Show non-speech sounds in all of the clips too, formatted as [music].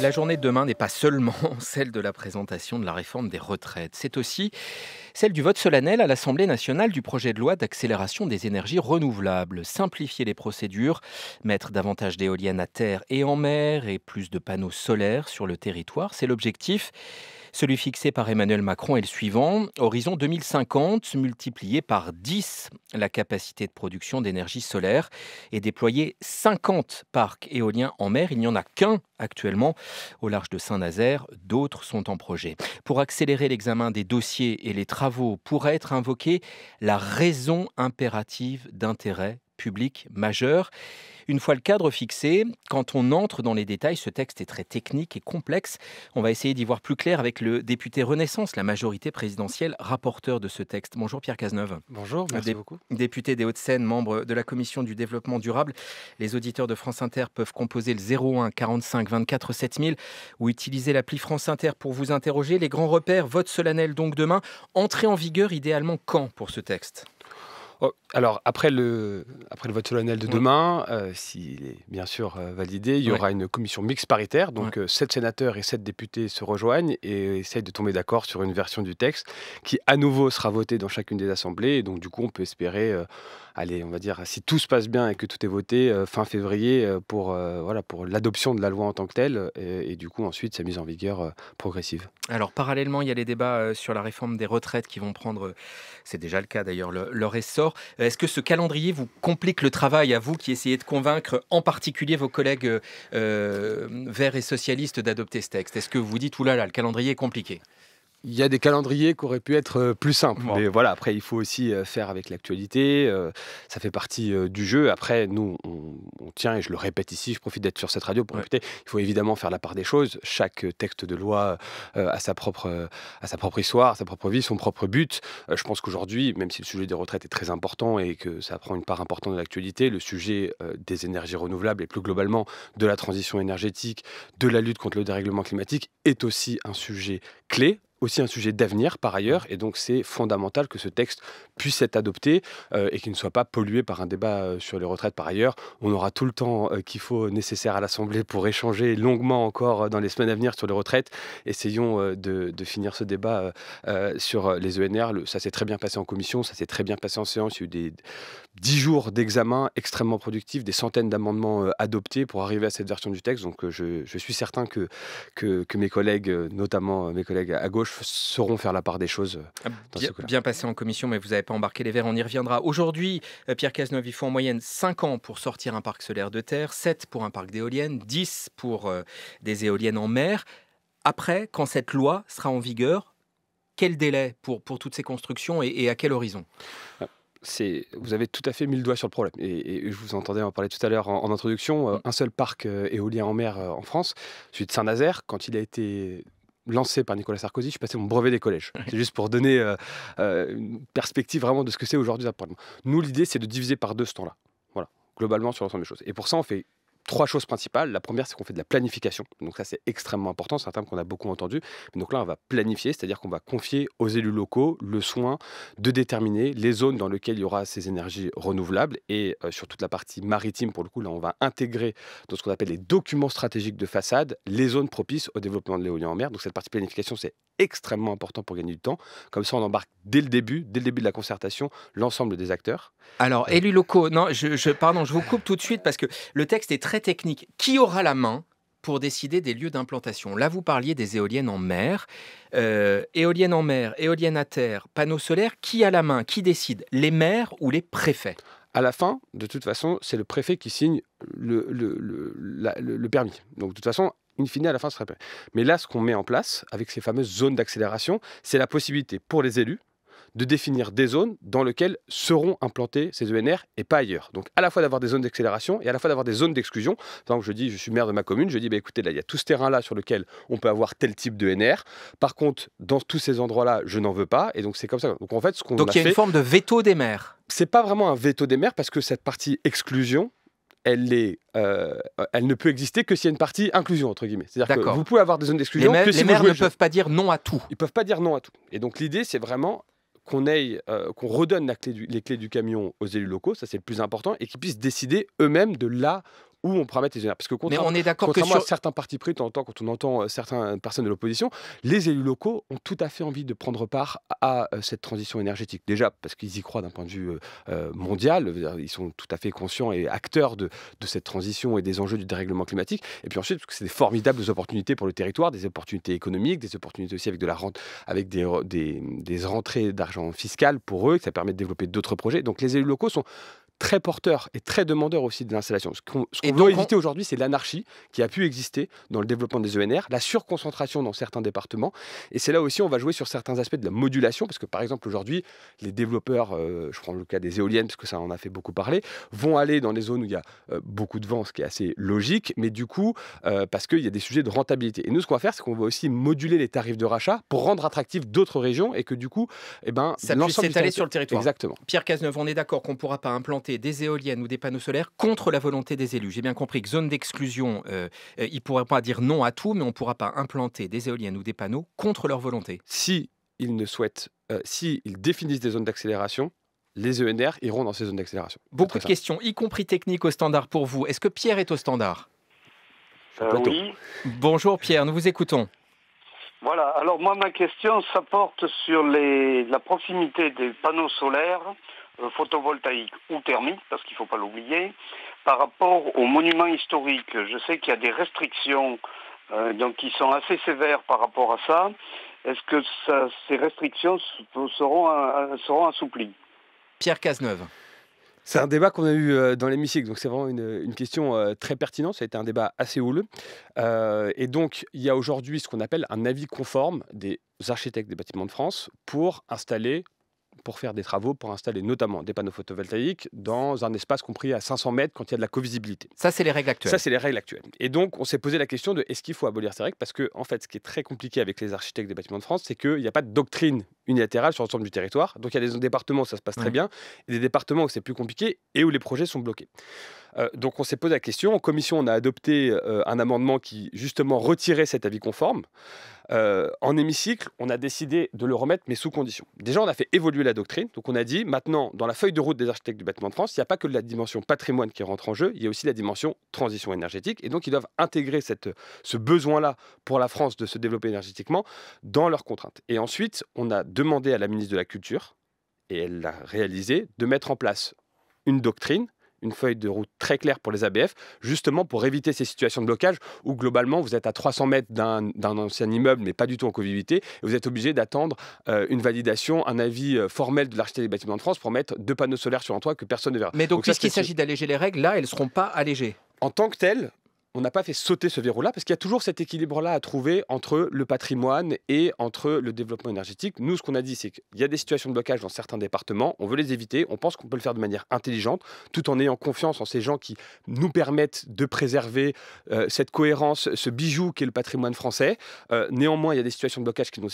La journée de demain n'est pas seulement [laughs] celle de la présentation de la réforme des retraites, c'est aussi celle du vote solennel à l'Assemblée nationale du projet de loi d'accélération des énergies renouvelables, simplifier les procédures, mettre davantage d'éoliennes à terre et en mer et plus de panneaux solaires sur le territoire, c'est l'objectif. Celui fixé par Emmanuel Macron est le suivant. Horizon 2050 multiplié par 10 la capacité de production d'énergie solaire et déployer 50 parcs éoliens en mer. Il n'y en a qu'un actuellement au large de Saint-Nazaire. D'autres sont en projet. Pour accélérer l'examen des dossiers et les travaux pourrait être invoquée la raison impérative d'intérêt public majeur. Une fois le cadre fixé, quand on entre dans les détails, ce texte est très technique et complexe. On va essayer d'y voir plus clair avec le député Renaissance, la majorité présidentielle, rapporteur de ce texte. Bonjour Pierre Cazeneuve. Bonjour, merci beaucoup. Député des Hauts-de-Seine, membre de la commission du développement durable. Les auditeurs de France Inter peuvent composer le 01 45 24 7000 ou utiliser l'appli France Inter pour vous interroger. Les grands repères, vote solennel donc demain. Entrée en vigueur idéalement quand pour ce texte Oh, alors, après le, après le vote solennel de demain, euh, s'il est bien sûr euh, validé, il y aura une commission mixte paritaire. Donc, euh, sept sénateurs et sept députés se rejoignent et essayent de tomber d'accord sur une version du texte qui, à nouveau, sera votée dans chacune des assemblées. donc, du coup, on peut espérer, allez, on va dire, si tout se passe bien et que tout est voté fin février pour voilà pour l'adoption de la loi en tant que telle et, du coup, ensuite, sa mise en vigueur progressive. Alors, parallèlement, il y a les débats sur la réforme des retraites qui vont prendre, c'est déjà le cas d'ailleurs, le, leur essor. Euh, est-ce que ce calendrier vous complique le travail à vous qui essayez de convaincre en particulier vos collègues euh, euh, verts et socialistes d'adopter ce texte Est-ce que vous dites, oulala, le calendrier est compliqué il y a des calendriers qui auraient pu être euh, plus simples. Mais voilà, après, il faut aussi euh, faire avec l'actualité. Euh, ça fait partie du jeu. Après, nous, on, tient, et je le répète ici, je profite d'être sur cette radio pour répéter, il faut évidemment faire la part des choses. Chaque texte de loi a, sa propre, a sa propre histoire, sa propre vie, son propre but. je pense qu'aujourd'hui, même si le sujet des retraites est très important et que ça prend une part importante de l'actualité, le sujet des énergies renouvelables et plus globalement de la transition énergétique, de la lutte contre le dérèglement climatique est aussi un sujet clé aussi un sujet d'avenir par ailleurs, et donc c'est fondamental que ce texte puisse être adopté euh, et qu'il ne soit pas pollué par un débat euh, sur les retraites par ailleurs. On aura tout le temps euh, qu'il faut nécessaire à l'Assemblée pour échanger longuement encore dans les semaines à venir sur les retraites. Essayons de, finir ce débat sur les ENR. ça s'est très bien passé en commission, ça s'est très bien passé en séance. Il y a eu des dix jours d'examen extrêmement productifs, des centaines d'amendements adoptés pour arriver à cette version du texte. Donc je, suis certain que, que mes collègues, notamment mes collègues à gauche, sauront faire la part des choses. Euh, ah, bien, passé en commission, mais vous n'avez pas embarqué les verres, on y reviendra. Aujourd'hui, euh, Pierre Cazeneuve, il faut en moyenne 5 ans pour sortir un parc solaire de terre, 7 pour un parc d'éoliennes, 10 pour euh, des éoliennes en mer. Après, quand cette loi sera en vigueur, quel délai pour, pour toutes ces constructions et, à quel horizon ah, c'est vous avez tout à fait mis le doigt sur le problème. Et, je vous entendais en parler tout à l'heure en, introduction. Mm. un seul parc éolien en mer en France, celui de Saint-Nazaire, quand il a été lancé par Nicolas Sarkozy, je suis passé mon brevet des collèges. C'est juste pour donner euh, euh, une perspective vraiment de ce que c'est aujourd'hui. Nous, l'idée, c'est de diviser par deux ce temps-là. Voilà, globalement sur l'ensemble des choses. Et pour ça, on fait trois choses principales. La première, c'est qu'on fait de la planification. Donc ça, c'est extrêmement important. C'est un terme qu'on a beaucoup entendu. donc là, on va planifier, c'est-à-dire qu'on va confier aux élus locaux le soin de déterminer les zones dans lesquelles il y aura ces énergies renouvelables. Et euh, sur toute la partie maritime, pour le coup, là, on va intégrer dans ce qu'on appelle les documents stratégiques de façade les zones propices au développement de l'éolien en mer. Donc cette partie planification, c'est extrêmement important pour gagner du temps. Comme ça, on embarque dès le début, dès le début de la concertation, l'ensemble des acteurs. Alors, euh, élus locaux, non, je, pardon, je vous coupe tout de suite parce que le texte est très technique. Qui aura la main pour décider des lieux d'implantation. Là, vous parliez des éoliennes en mer. Euh, éoliennes en mer, éoliennes à terre, panneaux solaires, qui a la main Qui décide Les maires ou les préfets à la fin, de toute façon, c'est le préfet qui signe le, le, le, permis. Donc, de toute façon, in à la fin, ce serait Mais là, ce qu'on met en place avec ces fameuses zones d'accélération, c'est la possibilité pour les élus de définir des zones dans lesquelles seront implantées ces ENR et pas ailleurs. Donc à la fois d'avoir des zones d'accélération et à la fois d'avoir des zones d'exclusion. Par exemple, je dis, je suis maire de ma commune, je dis, bah, écoutez, là, il y a tout ce terrain-là sur lequel on peut avoir tel type de d'ENR. Par contre, dans tous ces endroits-là, je n'en veux pas. Et donc c'est comme ça. Donc en fait, ce qu'on Donc il y a une forme de veto des maires. C'est pas vraiment un veto des maires parce que cette partie exclusion, euh, elle, ne peut exister que s'il y a une partie inclusion, entre guillemets. C'est-à-dire vous pouvez avoir des zones d'exclusion. Les, maires ne peuvent pas dire non à tout. Ils ne peuvent pas dire non à tout. Et donc l'idée, c'est vraiment qu'on euh, qu'on redonne les clés du camion aux élus locaux, ça c'est le plus important, et qu'ils puissent décider eux-mêmes de là où on pourra mettre énergies. Parce que contrairement, on est à certains partis pris, quand on entend euh, certaines euh, personnes de l'opposition, les élus locaux ont tout à fait envie de prendre part à euh, cette transition énergétique. Déjà parce qu'ils y croient d'un point de vue mondial, ils sont tout à fait conscients et acteurs de, cette transition et des enjeux du dérèglement climatique. Et puis ensuite, parce que c'est des formidables opportunités pour le territoire, des opportunités économiques, des opportunités aussi avec de la rente, avec des, rentrées d'argent fiscal pour eux, ça permet de développer d'autres projets. Donc les élus locaux sont très porteur et très demandeur aussi de l'installation. Ce qu'on qu éviter aujourd'hui, c'est l'anarchie qui a pu exister dans le développement des ENR, la surconcentration dans certains départements. Et c'est là aussi, on va jouer sur certains aspects de la modulation, parce que par exemple, aujourd'hui, les développeurs, euh, je prends le cas des éoliennes, parce que ça en a fait beaucoup parler, vont aller dans les zones où il y a euh, beaucoup de vent, ce qui est assez logique, mais du coup, euh, parce qu'il y a des sujets de rentabilité. Et nous, ce qu'on va faire, c'est qu'on va aussi moduler les tarifs de rachat pour rendre attractifs d'autres régions et que du coup, eh ben, ça puisse s'étaler sur le territoire. Exactement. Pierre Cazeneuve, on est d'accord qu'on ne pourra pas implanter des éoliennes ou des panneaux solaires contre la volonté des élus. J'ai bien compris que zone d'exclusion, euh, euh, ils ne pourraient pas dire non à tout, mais on ne pourra pas implanter des éoliennes ou des panneaux contre leur volonté. Si ils ne souhaitent, euh, si ils définissent des zones d'accélération, les ENR iront dans ces zones d'accélération. Beaucoup de questions, y compris techniques au standard pour vous. Est-ce que Pierre est au standard Oui. Bonjour Pierre, nous vous écoutons. Voilà, alors moi ma question, ça porte sur la proximité des panneaux solaires euh, photovoltaïque ou thermique, parce qu'il ne faut pas l'oublier. Par rapport aux monuments historiques, je sais qu'il y a des restrictions euh, donc qui sont assez sévères par rapport à ça. Est-ce que ces restrictions seront, euh, seront assouplies Pierre Cazeneuve. C'est un débat qu'on a eu dans l'hémicycle, donc c'est vraiment une, question très pertinente. Ça a été un débat assez houleux. et donc, il y a aujourd'hui ce qu'on appelle un avis conforme des architectes des bâtiments de France pour installer pour faire des travaux, pour installer notamment des panneaux photovoltaïques dans un espace compris à 500 mètres quand il y a de la covisibilité. Ça, c'est les règles actuelles. Ça, c'est les règles actuelles. Et donc, on s'est posé la question de est-ce qu'il faut abolir ces règles Parce que, en fait, ce qui est très compliqué avec les architectes des bâtiments de France, c'est qu'il n'y a pas de doctrine unilatérale sur l'ensemble du territoire. Donc, il y a des départements où ça se passe très bien, et des départements où c'est plus compliqué et où les projets sont bloqués. Euh, donc on s'est posé la question. En commission, on a adopté euh, un amendement qui justement retirait cet avis conforme. Euh, en hémicycle, on a décidé de le remettre, mais sous condition. Déjà, on a fait évoluer la doctrine. Donc, on a dit, maintenant, dans la feuille de route des architectes du bâtiment de France, il n'y a pas que la dimension patrimoine qui rentre en jeu, il y a aussi la dimension transition énergétique. Et donc, ils doivent intégrer ce besoin-là pour la France de se développer énergétiquement dans leurs contraintes. Et ensuite, on a demandé à la ministre de la Culture, et elle l'a réalisé, de mettre en place une doctrine une feuille de route très claire pour les ABF, justement pour éviter ces situations de blocage où globalement vous êtes à 300 mètres d'un ancien immeuble, mais pas du tout en convivialité et vous êtes obligé d'attendre euh, une validation, un avis euh, formel de l'architecte des bâtiments de France pour mettre deux panneaux solaires sur un toit que personne ne verra. Mais donc, donc puisqu'il s'agit d'alléger les règles, là, elles ne seront pas allégées en tant que telles, on n'a pas fait sauter ce verrou-là parce qu'il y a toujours cet équilibre-là à trouver entre le patrimoine et entre le développement énergétique. Nous, ce qu'on a dit, c'est qu'il y a des situations de blocage dans certains départements, on veut les éviter, on pense qu'on peut le faire de manière intelligente, tout en ayant confiance en ces gens qui nous permettent de préserver euh, cette cohérence, ce bijou qu'est le patrimoine français. Euh, néanmoins, il y a des situations de blocage qui, nous,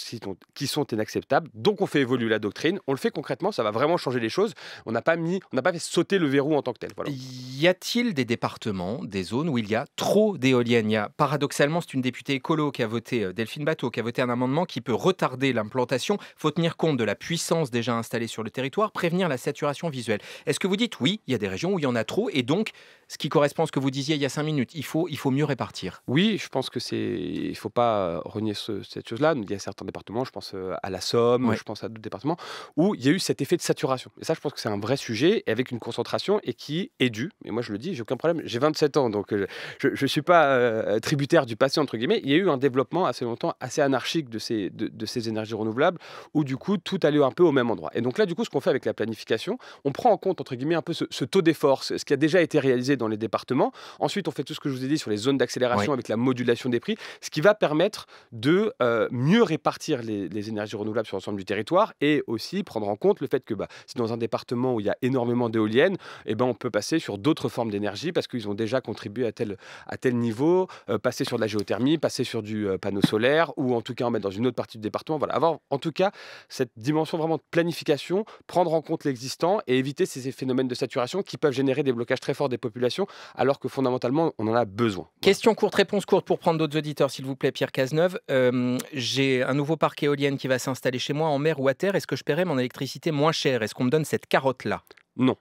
qui sont inacceptables, donc on fait évoluer la doctrine, on le fait concrètement, ça va vraiment changer les choses. On n'a pas mis, on n'a pas fait sauter le verrou en tant que tel. Y a-t-il des départements, des zones où il y a trop trop d'éoliennes. paradoxalement, c'est une députée écolo qui a voté, euh, Delphine Bateau, qui a voté un amendement qui peut retarder l'implantation. Il faut tenir compte de la puissance déjà installée sur le territoire, prévenir la saturation visuelle. Est-ce que vous dites oui, il y a des régions où il y en a trop et donc, ce qui correspond à ce que vous disiez il y a cinq minutes, il faut, il faut mieux répartir Oui, je pense que c'est, il ne faut pas euh, renier cette chose-là. Il y a certains départements, je pense euh, à la Somme, je pense à d'autres départements, où il y a eu cet effet de saturation. Et ça, je pense que c'est un vrai sujet avec une concentration et qui est due. Mais moi, je le dis, j'ai aucun problème. J'ai 27 ans, donc je, je ne suis pas euh, tributaire du passé, entre guillemets, il y a eu un développement assez longtemps assez anarchique de ces, énergies renouvelables, où du coup, tout allait un peu au même endroit. Et donc là, du coup, ce qu'on fait avec la planification, on prend en compte, entre guillemets, un peu ce, taux d'effort, ce qui a déjà été réalisé dans les départements. Ensuite, on fait tout ce que je vous ai dit sur les zones d'accélération avec la modulation des prix, ce qui va permettre de euh, mieux répartir les, énergies renouvelables sur l'ensemble du territoire et aussi prendre en compte le fait que bah, si dans un département où il y a énormément d'éoliennes, eh ben, on peut passer sur d'autres formes d'énergie parce qu'ils ont déjà contribué à tel, à tel niveau, euh, passer sur de la géothermie, passer sur du euh, panneau solaire, ou en tout cas en mettre dans une autre partie du département. Voilà, avoir en tout cas cette dimension vraiment de planification, prendre en compte l'existant et éviter ces phénomènes de saturation qui peuvent générer des blocages très forts des populations, alors que fondamentalement, on en a besoin. Question courte, réponse courte pour prendre d'autres auditeurs, s'il vous plaît, Pierre Cazeneuve. Euh, j'ai un nouveau parc éolien qui va s'installer chez moi en mer ou à terre. Est-ce que je paierai mon électricité moins cher Est-ce qu'on me donne cette carotte-là Non.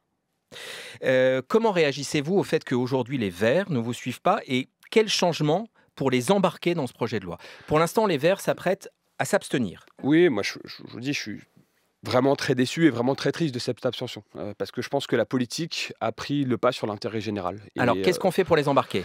Euh, comment réagissez-vous au fait qu'aujourd'hui les Verts ne vous suivent pas et quel changement pour les embarquer dans ce projet de loi Pour l'instant, les Verts s'apprêtent à s'abstenir. Oui, moi je, vous dis, je suis vraiment très déçu et vraiment très triste de cette abstention. Euh, parce que je pense que la politique a pris le pas sur l'intérêt général. Alors, qu'est-ce euh, qu'on fait pour les embarquer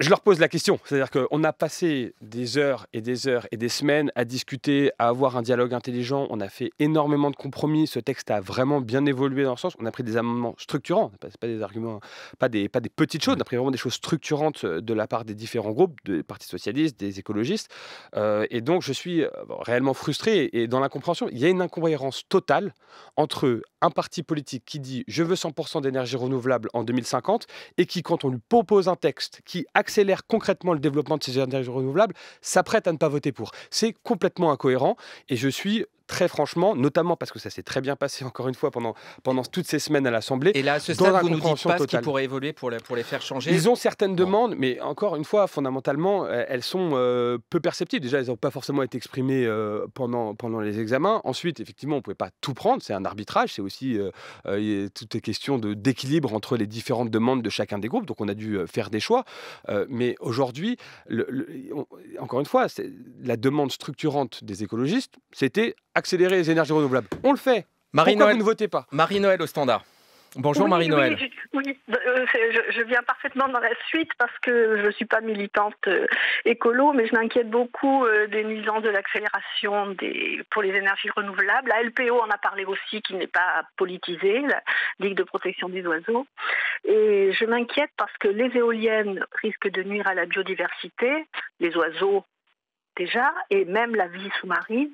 je leur pose la question. C'est-à-dire qu'on a passé des heures et des heures et des semaines à discuter, à avoir un dialogue intelligent. On a fait énormément de compromis. Ce texte a vraiment bien évolué dans le sens. On a pris des amendements structurants, pas, des arguments, pas des, petites choses. On a pris vraiment des choses structurantes euh, de la part des différents groupes, des partis socialistes, des écologistes. Euh, et donc, je suis euh, réellement frustré et dans l'incompréhension. Il y a une incohérence totale entre un parti politique qui dit je veux 100% d'énergie renouvelable en 2050 et qui, quand on lui propose un texte qui accélère concrètement le développement de ces énergies renouvelables, s'apprête à ne pas voter pour. C'est complètement incohérent et je suis très franchement, notamment parce que ça s'est très bien passé encore une fois pendant, pendant toutes ces semaines à l'Assemblée. Et là, à ce stade, vous dites pas ce qui pourrait évoluer pour les, pour les faire changer Ils ont certaines demandes, mais encore une fois, fondamentalement, elles sont euh, peu perceptibles. Déjà, elles n'ont pas forcément été exprimées euh, pendant, pendant les examens. Ensuite, effectivement, on ne pouvait pas tout prendre, c'est un arbitrage, c'est aussi euh, toutes les questions d'équilibre entre les différentes demandes de chacun des groupes, donc on a dû faire des choix. mais aujourd'hui, encore une fois, la demande structurante des écologistes, c'était accélérer les énergies renouvelables. On le fait. Marie Noël, vous ne votez pas Marie-Noël au standard. Bonjour Marie-Noël. Oui, bah, euh, je, viens parfaitement dans la suite parce que je ne suis pas militante euh, écolo, mais je m'inquiète beaucoup euh, des nuisances de l'accélération pour les énergies renouvelables. La LPO en a parlé aussi, qui n'est pas politisée, la Ligue de protection des oiseaux. Et je m'inquiète parce que les éoliennes risquent de nuire à la biodiversité, les oiseaux déjà, et même la vie sous-marine.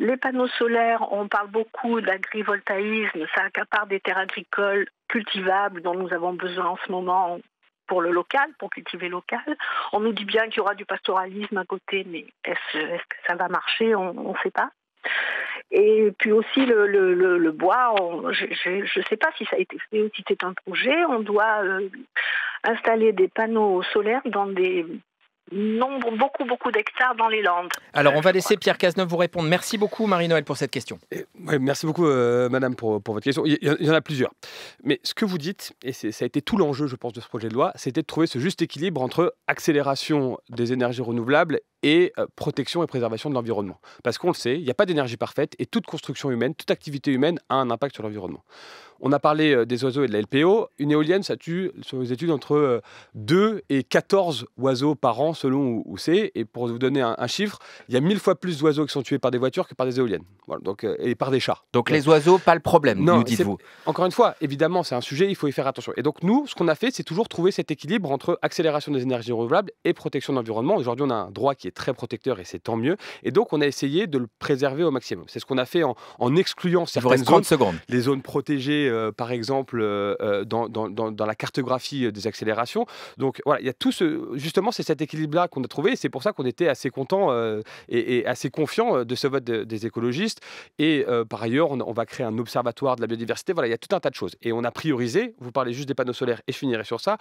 Les panneaux solaires, on parle beaucoup d'agrivoltaïsme, ça accapare des terres agricoles cultivables dont nous avons besoin en ce moment pour le local, pour cultiver local. On nous dit bien qu'il y aura du pastoralisme à côté, mais est-ce que ça va marcher On ne sait pas. Et puis aussi le, bois, je ne sais pas si ça a été fait ou si c'est un projet, on doit euh, installer des panneaux solaires dans des nombre, beaucoup, beaucoup d'hectares dans les Landes. Alors, on va laisser Pierre Cazeneuve vous répondre. Merci beaucoup, Marie-Noël, pour cette question. merci beaucoup, euh, Madame, pour, pour, votre question. Il y, en a plusieurs. Mais ce que vous dites, et ça a été tout l'enjeu, je pense, de ce projet de loi, c'était de trouver ce juste équilibre entre accélération des énergies renouvelables et euh, protection et préservation de l'environnement. Parce qu'on le sait, il n'y a pas d'énergie parfaite et toute construction humaine, toute activité humaine a un impact sur l'environnement. On a parlé euh, des oiseaux et de la LPO. Une éolienne, ça tue, selon les études, entre 2 euh, et 14 oiseaux par an, selon où, c'est. Et pour vous donner un, chiffre, il y a 1000 fois plus d'oiseaux qui sont tués par des voitures que par des éoliennes. donc, euh, et par des chats. Donc, les oiseaux, pas le problème, non, nous dites-vous. Encore une fois, évidemment, c'est un sujet, il faut y faire attention. Et donc, nous, ce qu'on a fait, c'est toujours trouver cet équilibre entre accélération des énergies renouvelables et protection de l'environnement. Aujourd'hui, on a un droit qui est très protecteur et c'est tant mieux. Et donc, on a essayé de le préserver au maximum. C'est ce qu'on a fait en, excluant certaines zones, secondes. les zones protégées euh, par exemple, euh, euh, dans, la cartographie des accélérations. Donc voilà, il y a tout ce. Justement, c'est cet équilibre-là qu'on a trouvé. C'est pour ça qu'on était assez content et, assez confiant de ce vote des écologistes. Et par ailleurs, on, on, va créer un observatoire de la biodiversité. Voilà, il y a tout un tas de choses. Et on a priorisé, vous parlez juste des panneaux solaires et je finirai sur ça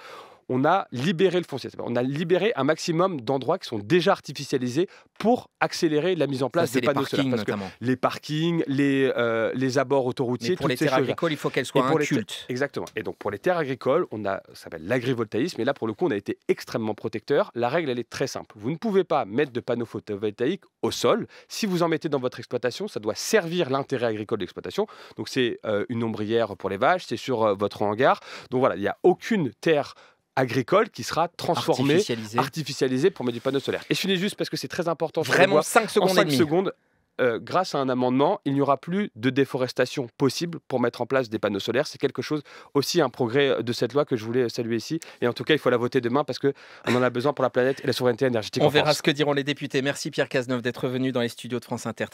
on a libéré le foncier. On a libéré un maximum d'endroits qui sont déjà artificialisés pour accélérer la mise en place des panneaux solaires. les parkings, les, euh, les abords autoroutiers, Mais pour les terres agricoles, il faut qu'elles soient incultes. Exactement. Et donc pour les terres agricoles, on a ça s'appelle l'agrivoltaïsme. Et là, pour le coup, on a été extrêmement protecteur. La règle, elle est très simple. Vous ne pouvez pas mettre de panneaux photovoltaïques au sol. Si vous en mettez dans votre exploitation, ça doit servir l'intérêt agricole de l'exploitation. Donc c'est euh, une ombrière pour les vaches, c'est sur euh, votre hangar. Donc voilà, il n'y a aucune terre agricole qui sera transformée, artificialisée, pour mettre du panneau solaire. Et je finis juste parce que c'est très important. Vraiment, 5 secondes. 5 secondes, euh, grâce à un amendement, il n'y aura plus de déforestation possible pour mettre en place des panneaux solaires. C'est quelque chose aussi un progrès euh, de cette loi que je voulais euh, saluer ici. Et en tout cas, il faut la voter demain parce qu'on en a besoin pour la planète et la souveraineté énergétique. On verra ce que diront les députés. Merci Pierre Cazeneuve d'être venu dans les studios de France Inter.